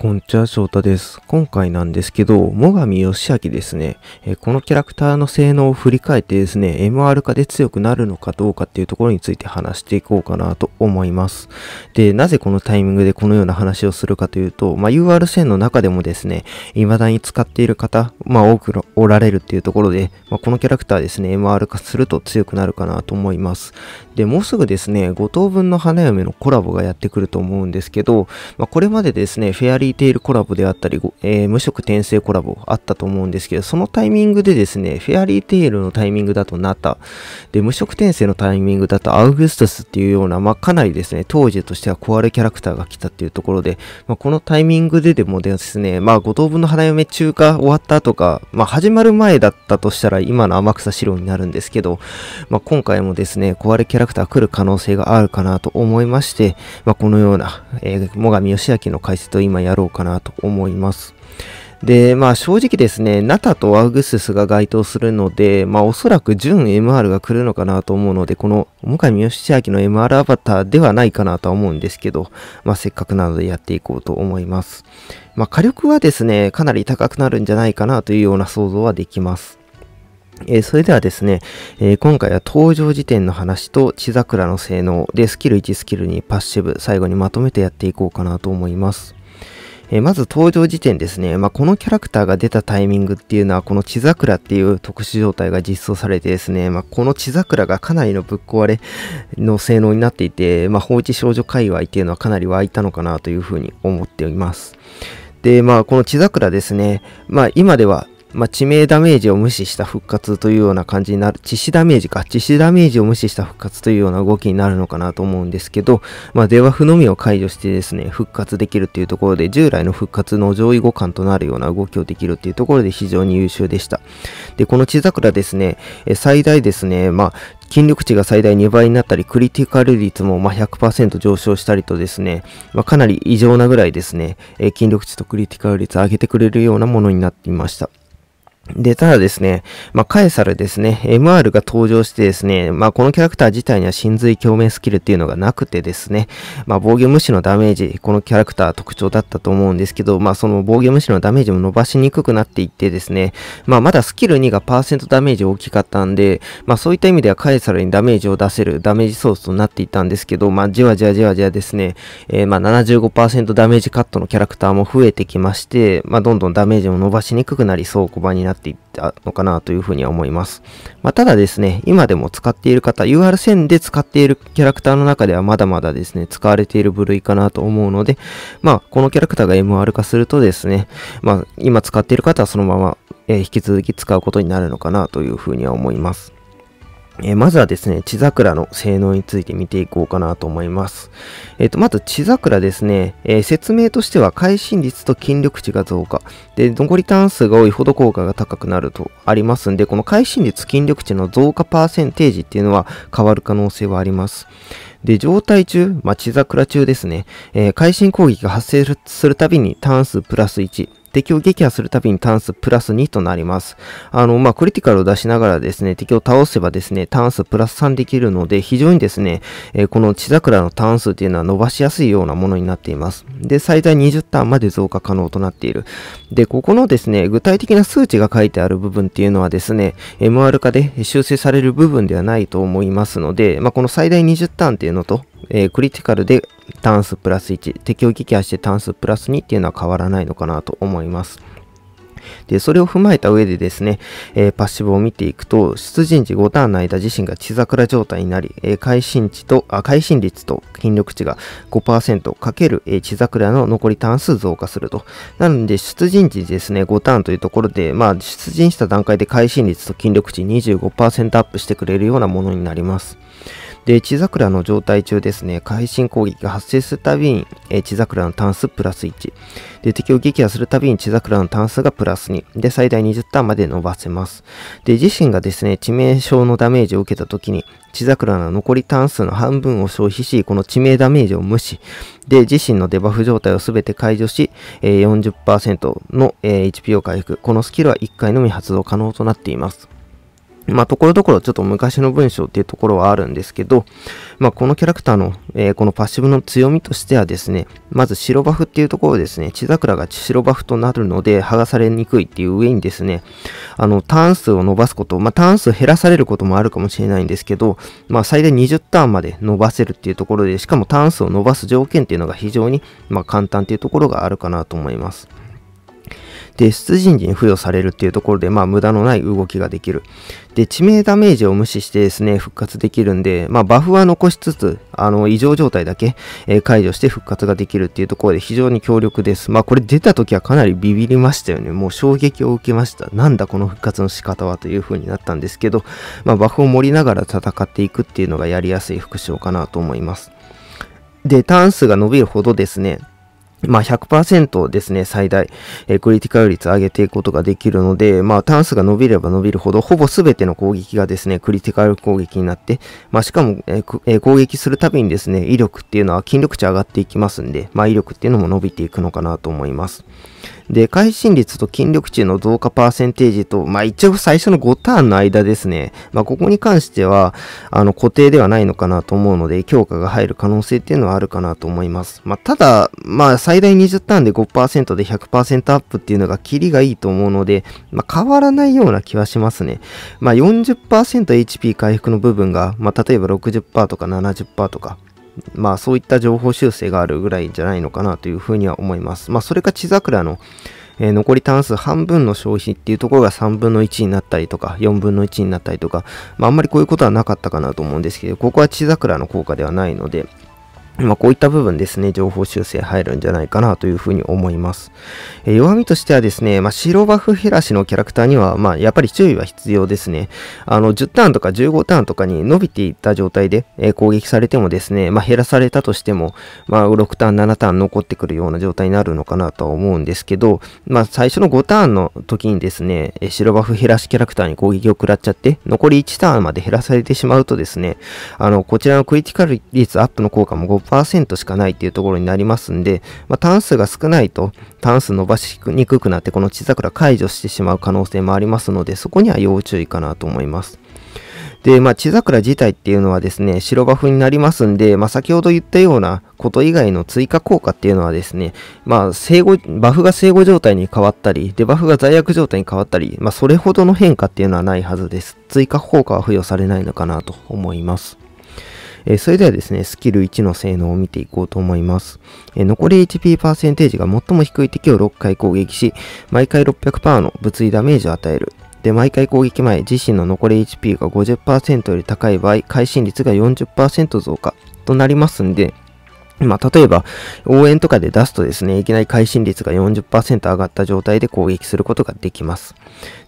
こんにちは、翔太です。今回なんですけど、最上義明ですね、えこのキャラクターの性能を振り返ってですね、MR 化で強くなるのかどうかっていうところについて話していこうかなと思います。で、なぜこのタイミングでこのような話をするかというと、まあ、UR 線の中でもですね、未だに使っている方、まあ、多くおられるっていうところで、まあ、このキャラクターですね、MR 化すると強くなるかなと思います。で、もうすぐですね、5等分の花嫁のコラボがやってくると思うんですけど、まあ、これまでですね、フェアリーリテールコラボであったり、えー、無色転生コラボあったと思うんですけど、そのタイミングでですね、フェアリーテールのタイミングだとナタ、で、無色転生のタイミングだとアウグストスっていうような、まあ、かなりですね、当時としては壊れキャラクターが来たっていうところで、まあ、このタイミングででもですね、まあ、五等分の花嫁中華終わったとか、まあ、始まる前だったとしたら今の天草四郎になるんですけど、まあ、今回もですね、壊れキャラクター来る可能性があるかなと思いまして、まあ、このような、えー、最上義明の解説を今やるろうかなと思います。で、まあ正直ですね、ナタとアウグススが該当するので、まあおそらく純 MR が来るのかなと思うので、この重上義明の MR アバターではないかなとは思うんですけど、まあせっかくなのでやっていこうと思います。まあ火力はですね、かなり高くなるんじゃないかなというような想像はできます。えー、それではですね、えー、今回は登場時点の話と血桜の性能でスキル1スキル2パッシブ最後にまとめてやっていこうかなと思います。えまず登場時点ですね、まあ、このキャラクターが出たタイミングっていうのは、この地桜っていう特殊状態が実装されてですね、まあ、この地桜がかなりのぶっ壊れの性能になっていて、まあ、放置少女界隈っていうのはかなり湧いたのかなというふうに思っております。で、まあ、この地桜ですね、まあ、今ではまあ、致命ダメージを無視した復活というような感じになる、致死ダメージか、致死ダメージを無視した復活というような動きになるのかなと思うんですけど、まあ、デバフのみを解除してですね、復活できるっていうところで、従来の復活の上位互換となるような動きをできるっていうところで非常に優秀でした。で、この地桜ですね、最大ですね、まあ、筋力値が最大2倍になったり、クリティカル率もま100%上昇したりとですね、まあ、かなり異常なぐらいですね、え筋力値とクリティカル率上げてくれるようなものになっていました。で、ただですね、まあ、カエサルですね、MR が登場してですね、まあ、このキャラクター自体には真髄共鳴スキルっていうのがなくてですね、まあ、防御無視のダメージ、このキャラクター特徴だったと思うんですけど、まあ、その防御無視のダメージも伸ばしにくくなっていってですね、まあ、まだスキル2がパーセントダメージ大きかったんで、まあ、そういった意味ではカエサルにダメージを出せるダメージソースとなっていたんですけど、まあ、じわじわじわじわですね、えー、ま75%ダメージカットのキャラクターも増えてきまして、まあ、どんどんダメージも伸ばしにくくなり、そう場になってっていったのかなというふうには思います。まあ、ただですね、今でも使っている方、UR1000 で使っているキャラクターの中ではまだまだですね、使われている部類かなと思うので、まあ、このキャラクターが MR 化するとですね、まあ、今使っている方はそのまま、えー、引き続き使うことになるのかなというふうには思います。えー、まずはですね、地桜の性能について見ていこうかなと思います。えっ、ー、と、まず地桜ですね、えー、説明としては回心率と筋力値が増加。で、残り単数が多いほど効果が高くなるとありますんで、この回心率、筋力値の増加パーセンテージっていうのは変わる可能性はあります。で、状態中、まあ、地桜中ですね、えー、会心攻撃が発生するたびに単数プラス1、敵を撃破するたびにターン数プラス2となります。あの、まあ、クリティカルを出しながらですね、敵を倒せばですね、ターン数プラス3できるので、非常にですね、えー、この血桜のターン数っていうのは伸ばしやすいようなものになっています。で、最大20ターンまで増加可能となっている。で、ここのですね、具体的な数値が書いてある部分っていうのはですね、MR 化で修正される部分ではないと思いますので、まあ、この最大20ターンっていうのと、えー、クリティカルで単数プラス1、敵を撃破して単数プラス2っていうのは変わらないのかなと思います。で、それを踏まえた上でですね、えー、パッシブを見ていくと、出陣時5ターンの間自身が血桜状態になり、えー、会心値と、あ、会心率と筋力値が5%かける、血桜の残りターン数増加すると。なので、出陣時ですね、5ターンというところで、まあ、出陣した段階で会心率と筋力値25%アップしてくれるようなものになります。で、血桜の状態中ですね、回心進攻撃が発生するたびに、えー、血桜のタンスプラス1。で、敵を撃破するたびに血桜のタンスがプラス2。で、最大20ターンまで伸ばせます。で、自身がですね、致命傷のダメージを受けた時に、血桜の残りターン数の半分を消費し、この致命ダメージを無視。で、自身のデバフ状態を全て解除し、えー、40%の、えー、HP を回復。このスキルは1回のみ発動可能となっています。まあ、ところどころちょっと昔の文章っていうところはあるんですけど、まあ、このキャラクターの、えー、このパッシブの強みとしてはですね、まず白バフっていうところですね、血桜が白バフとなるので剥がされにくいっていう上にですね、あの、ターン数を伸ばすこと、まあ、ターン数減らされることもあるかもしれないんですけど、まあ、最大20ターンまで伸ばせるっていうところで、しかもターン数を伸ばす条件っていうのが非常に、ま簡単っていうところがあるかなと思います。で、出陣時に付与されるっていうところで、まあ、無駄のない動きができる。で、致命ダメージを無視してですね、復活できるんで、まあ、バフは残しつつ、あの、異常状態だけ、え解除して復活ができるっていうところで非常に強力です。まあ、これ出た時はかなりビビりましたよね。もう衝撃を受けました。なんだこの復活の仕方はという風になったんですけど、まあ、バフを盛りながら戦っていくっていうのがやりやすい副将かなと思います。で、ターン数が伸びるほどですね、まあ100%ですね、最大、えー、クリティカル率上げていくことができるので、まあ、ターン数が伸びれば伸びるほど、ほぼ全ての攻撃がですね、クリティカル攻撃になって、まあ、しかも、ええー、攻撃するたびにですね、威力っていうのは筋力値上がっていきますんで、まあ、威力っていうのも伸びていくのかなと思います。で、会心率と筋力値の増加パーセンテージと、まあ、一応最初の5ターンの間ですね。まあ、ここに関しては、あの、固定ではないのかなと思うので、強化が入る可能性っていうのはあるかなと思います。まあ、ただ、まあ、最大20ターンで5%で100%アップっていうのが、キリがいいと思うので、まあ、変わらないような気はしますね。まあ、40%HP 回復の部分が、まあ、例えば60%とか70%とか、まあそういった情報修正があるぐらいじゃないのかなというふうには思います。まあそれか地桜の、えー、残り単数半分の消費っていうところが3分の1になったりとか、4分の1になったりとか、まああんまりこういうことはなかったかなと思うんですけど、ここは地桜の効果ではないので、まあ、こういった部分ですね、情報修正入るんじゃないかなというふうに思います。えー、弱みとしてはですね、まあ、白バフ減らしのキャラクターには、まあ、やっぱり注意は必要ですね。あの、10ターンとか15ターンとかに伸びていった状態で、えー、攻撃されてもですね、まあ、減らされたとしても、まあ、6ターン、7ターン残ってくるような状態になるのかなとは思うんですけど、まあ、最初の5ターンの時にですね、え白バフ減らしキャラクターに攻撃を食らっちゃって、残り1ターンまで減らされてしまうとですね、あの、こちらのクリティカル率アップの効果も0.5%しかないっていうところになりますんで、まあ、単数が少ないと単数伸ばしにくくなってこの地桜解除してしまう可能性もありますのでそこには要注意かなと思います。で、まあ、地桜自体っていうのはですね、白バフになりますんで、まあ、先ほど言ったようなこと以外の追加効果っていうのはですね、まあ、生後、バフが生後状態に変わったり、デバフが罪悪状態に変わったり、まあ、それほどの変化っていうのはないはずです。追加効果は付与されないのかなと思います。えー、それではですね、スキル1の性能を見ていこうと思います。えー、残り HP パーセンテージが最も低い敵を6回攻撃し、毎回600%の物理ダメージを与える。で、毎回攻撃前、自身の残り HP が50%より高い場合、会心率が40%増加となりますんで、まあ、例えば、応援とかで出すとですね、いきなり会心率が40%上がった状態で攻撃することができます。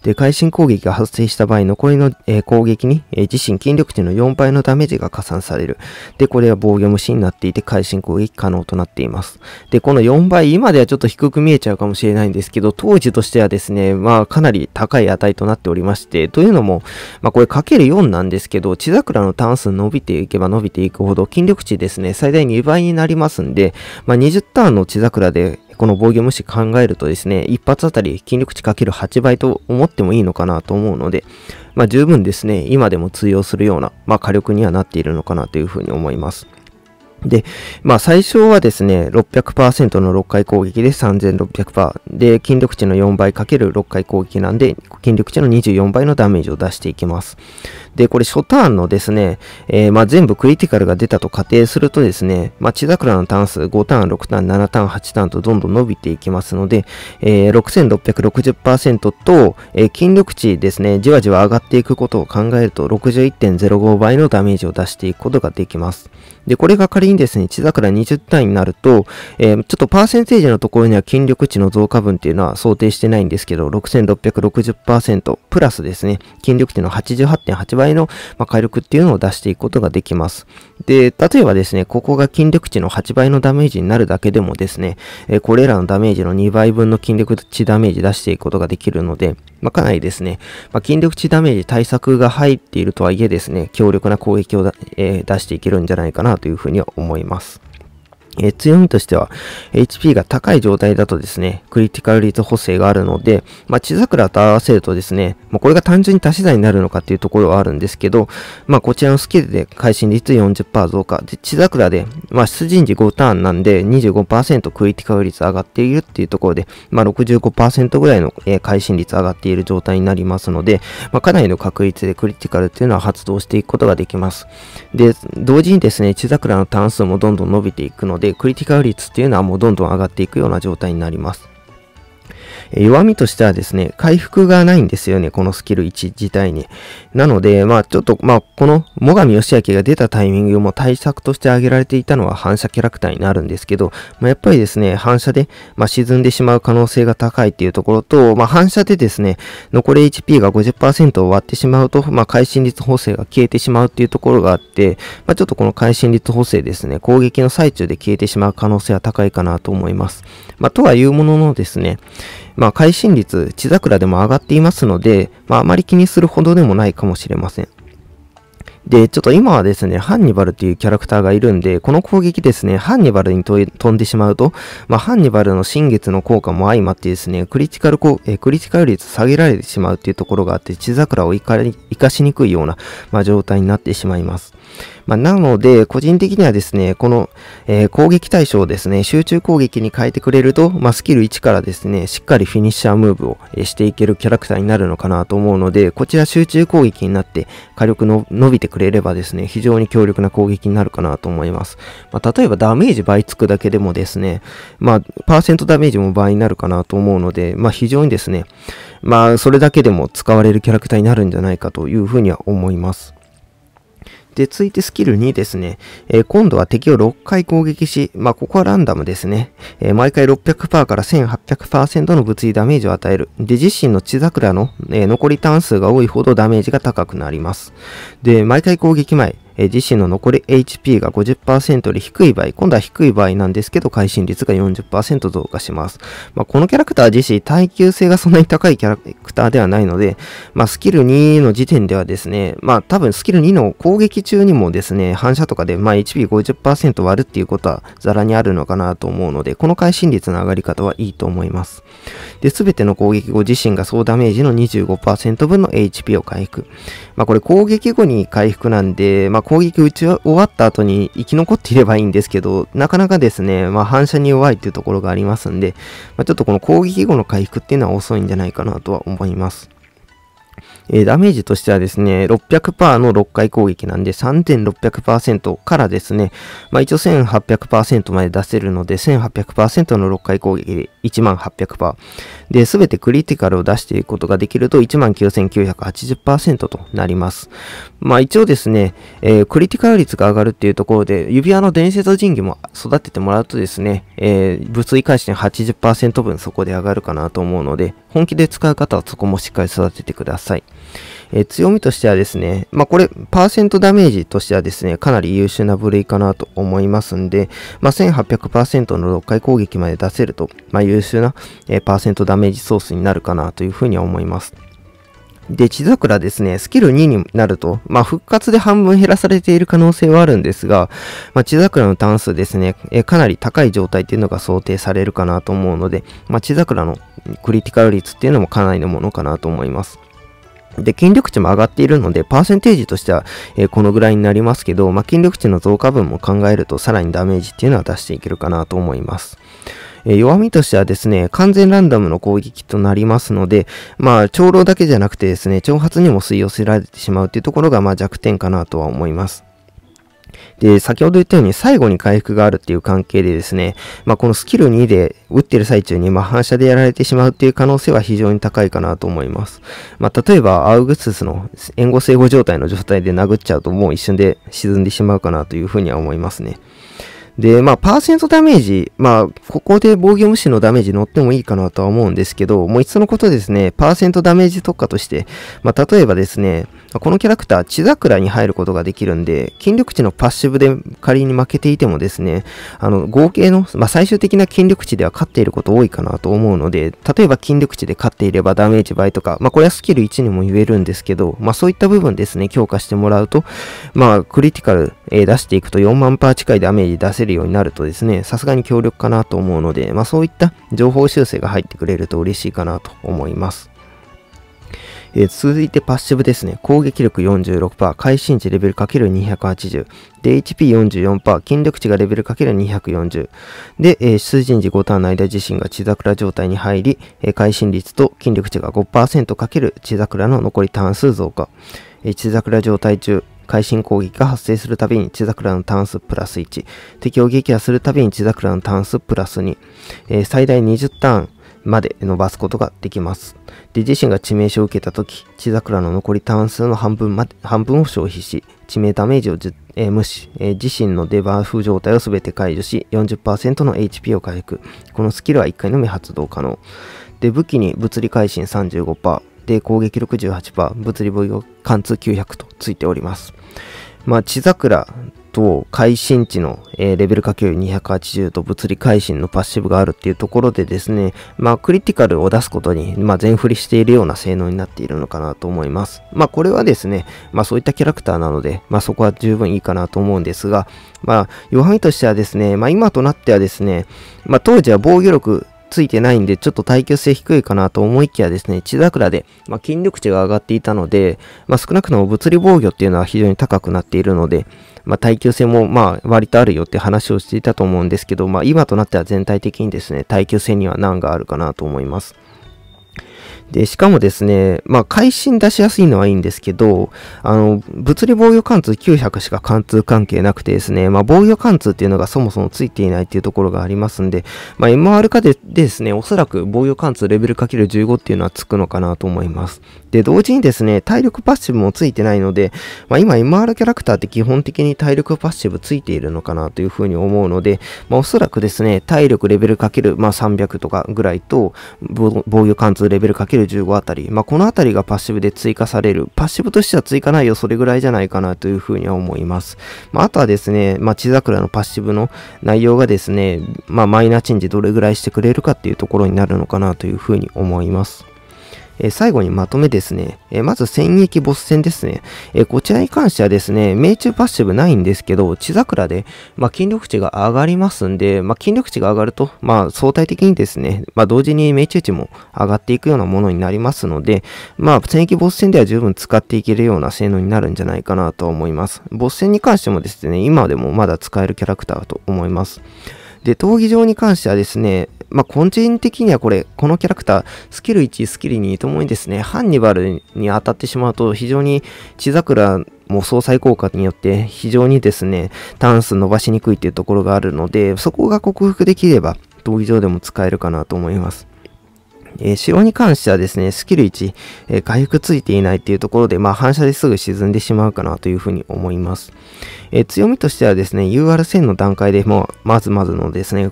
で、会心攻撃が発生した場合、残りの、えー、攻撃に、えー、自身筋力値の4倍のダメージが加算される。で、これは防御無視になっていて、会心攻撃可能となっています。で、この4倍、今ではちょっと低く見えちゃうかもしれないんですけど、当時としてはですね、まあ、かなり高い値となっておりまして、というのも、まあ、これかける4なんですけど、血桜のタン数伸びていけば伸びていくほど、筋力値ですね、最大2倍にななりますんで、まあ、20ターンの血桜で、この防御無視考えるとですね、一発あたり筋力値かける8倍と思ってもいいのかなと思うので、まあ、十分ですね、今でも通用するような、まあ、火力にはなっているのかなというふうに思います。で、まあ最初はですね、600%の6回攻撃で3600%で、筋力値の4倍かける6回攻撃なんで、筋力値の24倍のダメージを出していきます。で、これ初ターンのですね、えー、まあ、全部クリティカルが出たと仮定するとですね、まあ、血桜のターン数5ターン、6ターン、7ターン、8ターンとどんどん伸びていきますので、えー、6660%と、えー、筋力値ですね、じわじわ上がっていくことを考えると61.05倍のダメージを出していくことができます。で、これが仮にですね、血桜20単位になると、えー、ちょっとパーセンテージのところには筋力値の増加分っていうのは想定してないんですけど、6660%プラスですね、筋力値の88.8倍いの、まあ、火力っていうのを出していくことができます。で、例えばですね、ここが筋力値の8倍のダメージになるだけでもですね、えこれらのダメージの2倍分の筋力値ダメージ出していくことができるので、まあ、かなりですね、まあ、筋力値ダメージ対策が入っているとはいえですね、強力な攻撃を、えー、出していけるんじゃないかなというふうには思います。え強みとしては、HP が高い状態だとですね、クリティカルリート補正があるので、まあ、地桜と合わせるとですね、まあ、これが単純に足し算になるのかっていうところはあるんですけど、まあ、こちらのスキルで会心率40%増加。で、地桜で、まあ、出陣時5ターンなんで25%クリティカル率上がっているっていうところで、まあ、65%ぐらいの、えー、会心率上がっている状態になりますので、まあ、かなりの確率でクリティカルっていうのは発動していくことができます。で、同時にですね、地桜の単数もどんどん伸びていくので、クリティカル率っていうのはもうどんどん上がっていくような状態になります弱みとしてはですね、回復がないんですよね、このスキル1自体に。なので、まあちょっと、まあこの最上義明が出たタイミングも対策として挙げられていたのは反射キャラクターになるんですけど、まあ、やっぱりですね、反射で、まあ、沈んでしまう可能性が高いっていうところと、まあ、反射でですね、残り HP が50%を割ってしまうと、まあ、会心率補正が消えてしまうっていうところがあって、まあ、ちょっとこの会心率補正ですね、攻撃の最中で消えてしまう可能性は高いかなと思います。まあ、とはいうもののですね、まあ、会心率、地桜でも上がっていますので、まあ、あまり気にするほどでもないかもしれません。で、ちょっと今はですね、ハンニバルっていうキャラクターがいるんで、この攻撃ですね、ハンニバルに飛んでしまうと、まあ、ハンニバルの新月の効果も相まってですね、クリティカルこえクリティカル率下げられてしまうっていうところがあって、血桜を生か生かしにくいような、まあ、状態になってしまいます。まあ、なので、個人的にはですね、この、えー、攻撃対象をですね、集中攻撃に変えてくれると、まあ、スキル1からですね、しっかりフィニッシャームーブを、えしていけるキャラクターになるのかなと思うので、こちら集中攻撃になって火力の伸びてくるれればですね、非常に強力な攻撃になるかなと思います。まあ、例えばダメージ倍つくだけでもですね、まあ、パーセントダメージも倍になるかなと思うので、まあ、非常にですね、まあ、それだけでも使われるキャラクターになるんじゃないかというふうには思います。で、続いてスキル2ですね。えー、今度は敵を6回攻撃し、まあ、ここはランダムですね。えー、毎回600%から1800%の物理ダメージを与える。で、自身の血桜の、えー、残り単数が多いほどダメージが高くなります。で、毎回攻撃前、えー、自身の残り HP が50%より低い場合、今度は低い場合なんですけど、会心率が40%増加します。まあ、このキャラクター自身、耐久性がそんなに高いキャラクターではないので、まあ、スキル2の時点ではですね、まあ、多分スキル2の攻撃中にもですね、反射とかで、まあ、HP50% 割るっていうことはザラにあるのかなと思うので、この会心率の上がり方はいいと思います。で、すべての攻撃後自身が総ダメージの25%分の HP を回復。まあ、これ攻撃後に回復なんで、まあ、攻撃打ち終わった後に生き残っていればいいんですけど、なかなかですね、まあ、反射に弱いっていうところがありますんで、まあ、ちょっとこの攻撃後の回復っていうのは遅いんじゃないかなとは思います。えー、ダメージとしてはですね、600%の6回攻撃なんで3600%からですね、まあ、一応1800%まで出せるので、1800%の6回攻撃で1800%。で、すべてクリティカルを出していくことができると19980%となります。まあ一応ですね、えー、クリティカル率が上がるっていうところで、指輪の伝説神器も育ててもらうとですね、えー、物理回収80%分そこで上がるかなと思うので、本気で使う方はそこもしっかり育ててください。えー、強みとしてはですね、まあ、これ、パーセントダメージとしてはですね、かなり優秀な部類かなと思いますんで、まあ、1800%の6回攻撃まで出せると、まあ、優秀な、えー、パーセントダメージソースになるかなというふうに思います。で、地桜ですね、スキル2になると、まあ、復活で半分減らされている可能性はあるんですが、まあ、地桜の単数ですね、えかなり高い状態っていうのが想定されるかなと思うので、まあ、地桜のクリティカル率っていうのもかなりのものかなと思います。で、筋力値も上がっているので、パーセンテージとしては、えー、このぐらいになりますけど、まあ、筋力値の増加分も考えると、さらにダメージっていうのは出していけるかなと思います。えー、弱みとしてはですね、完全ランダムの攻撃となりますので、まあ、長老だけじゃなくてですね、長髪にも吸い寄せられてしまうっていうところが、まあ、弱点かなとは思います。で、先ほど言ったように最後に回復があるっていう関係でですね、まあ、このスキル2で打ってる最中にま反射でやられてしまうっていう可能性は非常に高いかなと思います。まあ、例えば、アウグススの援護整合状態の状態で殴っちゃうともう一瞬で沈んでしまうかなというふうには思いますね。で、まあ、パーセントダメージ、まあ、ここで防御無視のダメージ乗ってもいいかなとは思うんですけど、もういつのことですね、パーセントダメージ特化として、まあ、例えばですね、このキャラクター、地桜に入ることができるんで、筋力値のパッシブで仮に負けていてもですね、あの、合計の、まあ、最終的な筋力値では勝っていること多いかなと思うので、例えば筋力値で勝っていればダメージ倍とか、まあ、これはスキル1にも言えるんですけど、まあ、そういった部分ですね、強化してもらうと、まあ、クリティカル、え出していくと4万パー近いダメージ出せるようになるとですね、さすがに強力かなと思うので、まあ、そういった情報修正が入ってくれると嬉しいかなと思います。えー、続いてパッシブですね。攻撃力46%、会心値レベル ×280。で、HP44%、筋力値がレベル ×240。で、えー、数時5ターンの間自身が血桜状態に入り、えー、会心率と筋力値が 5%× 血桜の残りターン数増加。えー、血桜状態中、会心攻撃が発生するたびに血桜のターン数プラス1。敵を撃破するたびに血桜のターン数プラス2。えー、最大20ターン。まで伸ばすことができます。で、自身が致命傷を受けた時、血桜の残り単数の半分まで半分を消費し、致命ダメージをじ、えー、無視、えー、自身のデバーフ状態を全て解除し、40%の HP を回復。このスキルは1回のみ発動可能。で、武器に物理回心35%、で、攻撃力18%、物理防御貫通900とついております。まあ、血桜と、会心値の、えー、レベルかける280と物理会心のパッシブがあるっていうところでですね、まあ、クリティカルを出すことに、まあ、全振りしているような性能になっているのかなと思います。まあ、これはですね、まあ、そういったキャラクターなので、まあ、そこは十分いいかなと思うんですが、まあ、弱みとしてはですね、まあ、今となってはですね、まあ、当時は防御力ついてないんで、ちょっと耐久性低いかなと思いきやですね、血桜で、まあ、筋力値が上がっていたので、まあ、少なくとも物理防御っていうのは非常に高くなっているので、まあ、耐久性もまあ割とあるよって話をしていたと思うんですけど、まあ、今となっては全体的にですね、耐久性には難があるかなと思います。で、しかもですね、まあ、会心出しやすいのはいいんですけど、あの、物理防御貫通900しか貫通関係なくてですね、まあ、防御貫通っていうのがそもそもついていないっていうところがありますんで、まあ、MR 化でですね、おそらく防御貫通レベル ×15 っていうのはつくのかなと思います。で、同時にですね、体力パッシブもついてないので、まあ、今 MR キャラクターって基本的に体力パッシブついているのかなというふうに思うので、まあ、おそらくですね、体力レベル ×300 とかぐらいと、防御貫通レベル ×15 15あたり、まあ、このあたりがパッシブで追加される。パッシブとしては追加内容それぐらいじゃないかなというふうには思います。まあ、あとはですね、まあ、地桜のパッシブの内容がですね、まあ、マイナーチェンジどれぐらいしてくれるかっていうところになるのかなというふうに思います。え最後にまとめですね。えまず戦役ボス戦ですね、えこちらに関してはですね、命中パッシブないんですけど、地桜で、まあ、筋力値が上がりますんで、まあ、筋力値が上がると、まあ、相対的にですね、まあ、同時に命中値も上がっていくようなものになりますので、まあ、戦役ボス戦では十分使っていけるような性能になるんじゃないかなと思います。ボス戦に関してもですね、今でもまだ使えるキャラクターだと思います。で、闘技場に関してはですね、まあ、個人的にはこれ、このキャラクター、スキル1、スキル2ともにですね、ハンニバルに当たってしまうと、非常に血桜も相殺効果によって非常にですね、ターン数伸ばしにくいっていうところがあるので、そこが克服できれば、闘技場でも使えるかなと思います。えー、城に関してはですね、スキル1、えー、回復ついていないっていうところで、まあ、反射ですぐ沈んでしまうかなというふうに思います。えー、強みとしてはですね、UR1000 の段階でも、まずまずのですね、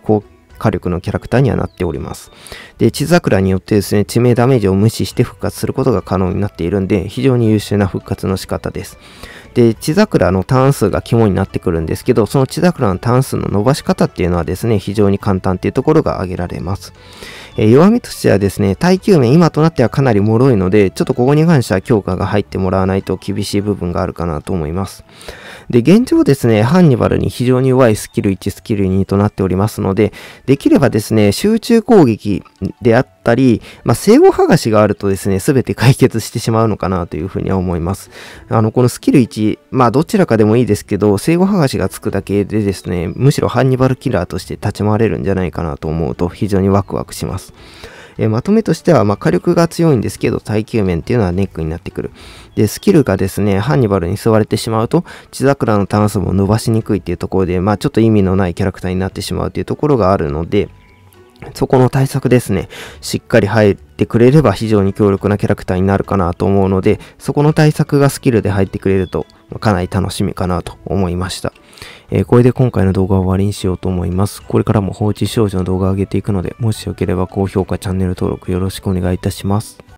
火力のキャラクターにはなっております。で、地桜によってですね、致命ダメージを無視して復活することが可能になっているんで、非常に優秀な復活の仕方です。で、地桜のターン数が肝になってくるんですけど、その地桜のターン数の伸ばし方っていうのはですね、非常に簡単っていうところが挙げられます。え弱みとしてはですね、耐久面今となってはかなり脆いので、ちょっとここに関しては強化が入ってもらわないと厳しい部分があるかなと思います。で、現状ですね、ハンニバルに非常に弱いスキル1、スキル2となっておりますので、できればですね、集中攻撃であったり、まあ、生後剥がしがあるとですね、すべて解決してしまうのかなというふうには思います。あの、このスキル1、まあ、どちらかでもいいですけど、生後剥がしがつくだけでですね、むしろハンニバルキラーとして立ち回れるんじゃないかなと思うと非常にワクワクします。。えー、まとめとしては、まあ、火力が強いんですけど、耐久面っていうのはネックになってくる。で、スキルがですね、ハンニバルに吸われてしまうと、地桜の炭素も伸ばしにくいっていうところで、まあ、ちょっと意味のないキャラクターになってしまうというところがあるので、そこの対策ですね、しっかり入ってくれれば非常に強力なキャラクターになるかなと思うので、そこの対策がスキルで入ってくれると、かなり楽しみかなと思いました。えー、これで今回の動画を終わりにしようと思います。これからも放置少女の動画を上げていくので、もしよければ高評価、チャンネル登録よろしくお願いいたします。